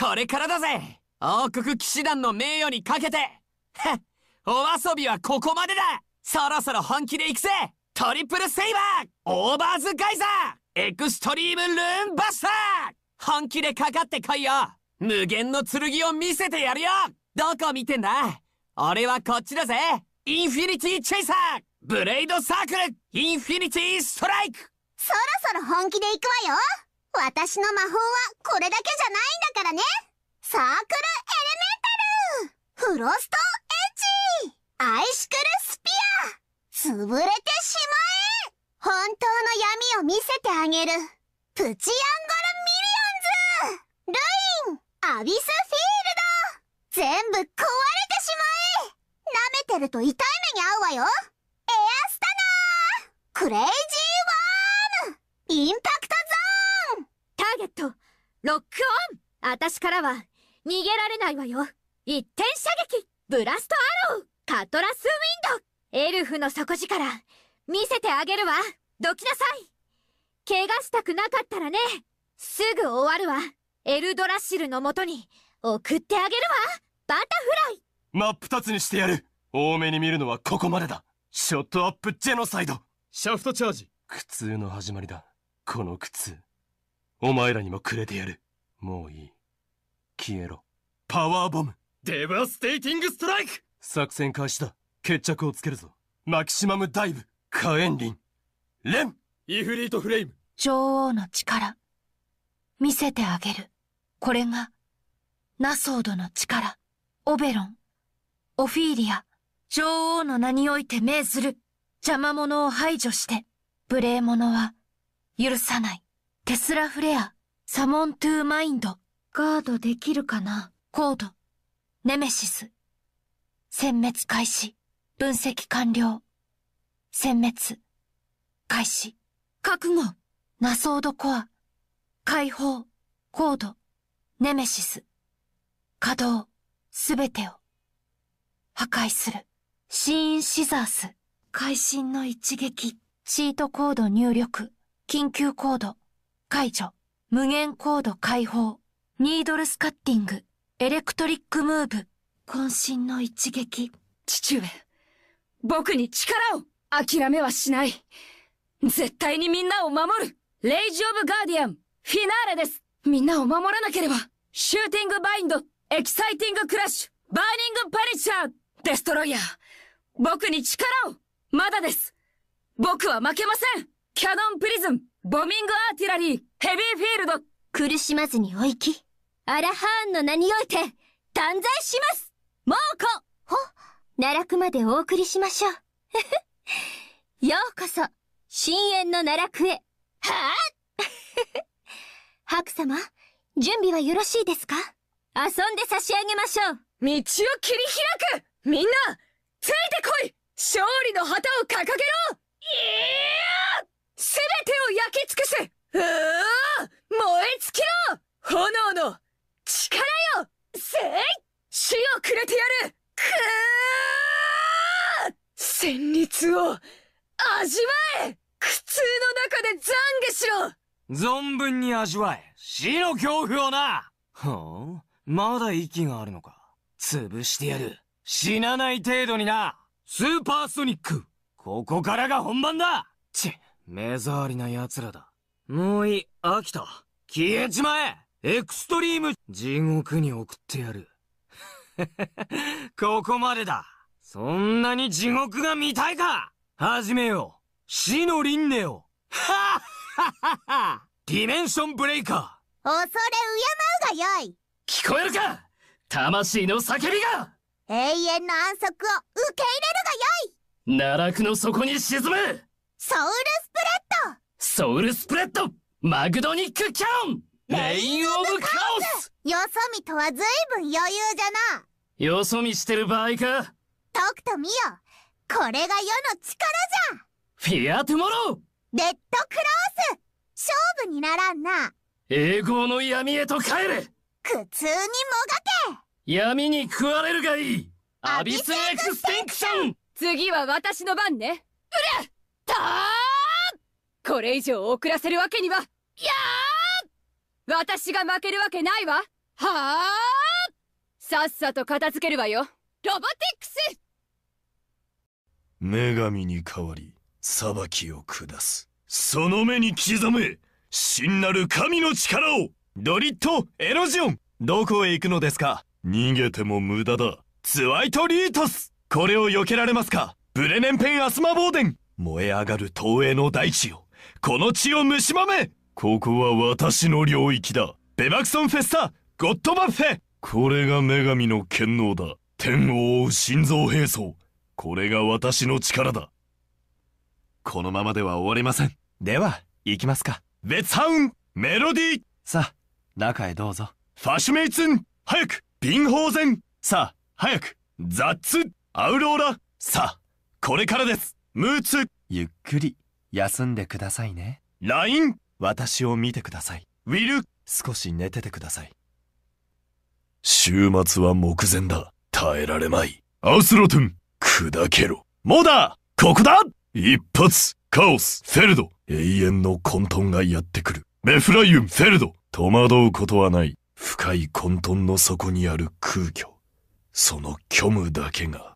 これからだぜ王国騎士団の名誉にかけてはっお遊びはここまでだそろそろ本気で行くぜトリプルセイバーオーバーズガイザーエクストリームルーンバスター本気でかかってこいよ無限の剣を見せてやるよどこ見てんだ俺はこっちだぜインフィニティチェイサーブレイドサークルインフィニティストライクそろそろ本気で行くわよ私の魔法はこれだけじゃないんだからねサークルエレメンタルフロストエッジアイシクルスピア潰れてしまえ本当の闇を見せてあげるプチアンゴルミリオンズルインアビスフィールド全部壊れてしまえ舐めてると痛い目に遭うわよエアスタナークレイジーワームインパロックオン私からは逃げられないわよ一点射撃ブラストアローカトラスウィンドエルフの底力見せてあげるわどきなさい怪我したくなかったらねすぐ終わるわエルドラシルのもとに送ってあげるわバタフライ真っ二つにしてやる多めに見るのはここまでだショットアップジェノサイドシャフトチャージ苦痛の始まりだこの苦痛お前らにもくれてやる。もういい。消えろ。パワーボムデバステイティングストライク作戦開始だ。決着をつけるぞ。マキシマムダイブ、火炎林、レンイフリートフレイム女王の力。見せてあげる。これが、ナソードの力。オベロン、オフィーリア、女王の名において命ずる。邪魔者を排除して、無礼者は許さない。テスラフレア、サモントゥーマインド、ガードできるかなコード、ネメシス、殲滅開始、分析完了、殲滅、開始、覚悟、ナソードコア、解放、コード、ネメシス、稼働、すべてを、破壊する、シーンシザース、会心の一撃、シートコード入力、緊急コード、解除、無限コード解放、ニードルスカッティング、エレクトリックムーブ、渾身の一撃。父上、僕に力を諦めはしない絶対にみんなを守るレイジ・オブ・ガーディアン、フィナーレですみんなを守らなければシューティング・バインド、エキサイティング・クラッシュ、バーニング・パリシャー、デストロイヤー僕に力をまだです僕は負けませんキャノンプリズムボミングアーティラリー、ヘビーフィールド苦しまずにおいき、アラハーンの名において、断罪します猛虎ほ奈落までお送りしましょう。ようこそ、深淵の奈落へ。はぁ白様、準備はよろしいですか遊んで差し上げましょう道を切り開くみんな、ついてこい勝利の旗を掲げろ旋律を味わえ苦痛の中で懺悔しろ存分に味わえ死の恐怖をなほうまだ息があるのか潰してやる死なない程度になスーパーソニックここからが本番だち目障りな奴らだもういい飽きた消えちまえエクストリーム地獄に送ってやる ここまでだそんなに地獄が見たいか始めよう。死の輪廻を。はっはっはっディメンションブレイカー。恐れ敬うがよい。聞こえるか魂の叫びが永遠の安息を受け入れるがよい奈落の底に沈むソウルスプレッドソウルスプレッドマグドニックキャノンレインオブカオスよそ見とは随分余裕じゃなよそ見してる場合かクとミオこれが世の力じゃフィアトゥモローレッドクロース勝負にならんな栄光の闇へと帰れ苦痛にもがけ闇に食われるがいいアビスエクステンクション次は私の番ねうるたーこれ以上遅らせるわけにはやー私が負けるわけないわはーさっさと片付けるわよロボティックス女神に代わり裁きを下すその目に刻め真なる神の力をドリット・エロジオンどこへ行くのですか逃げても無駄だツワイト・リートスこれを避けられますかブレネンペン・アスマ・ボーデン燃え上がる東映の大地をこの地を蝕めここは私の領域だベバクソンフェスタゴッドバッフェこれが女神の権能だ天を覆う心臓兵装これが私の力だこのままでは終わりませんでは行きますか別ツハウンメロディーさあ中へどうぞファシュメイツン早くビンホーゼンさあ早くザッツアウローラさあこれからですムーツゆっくり休んでくださいねライン私を見てくださいウィル少し寝ててください週末は目前だ耐えられまいアウスロトゥン砕けろ。モうダーここだ一発カオスフェルド永遠の混沌がやってくる。メフライユンフェルド戸惑うことはない。深い混沌の底にある空虚。その虚無だけが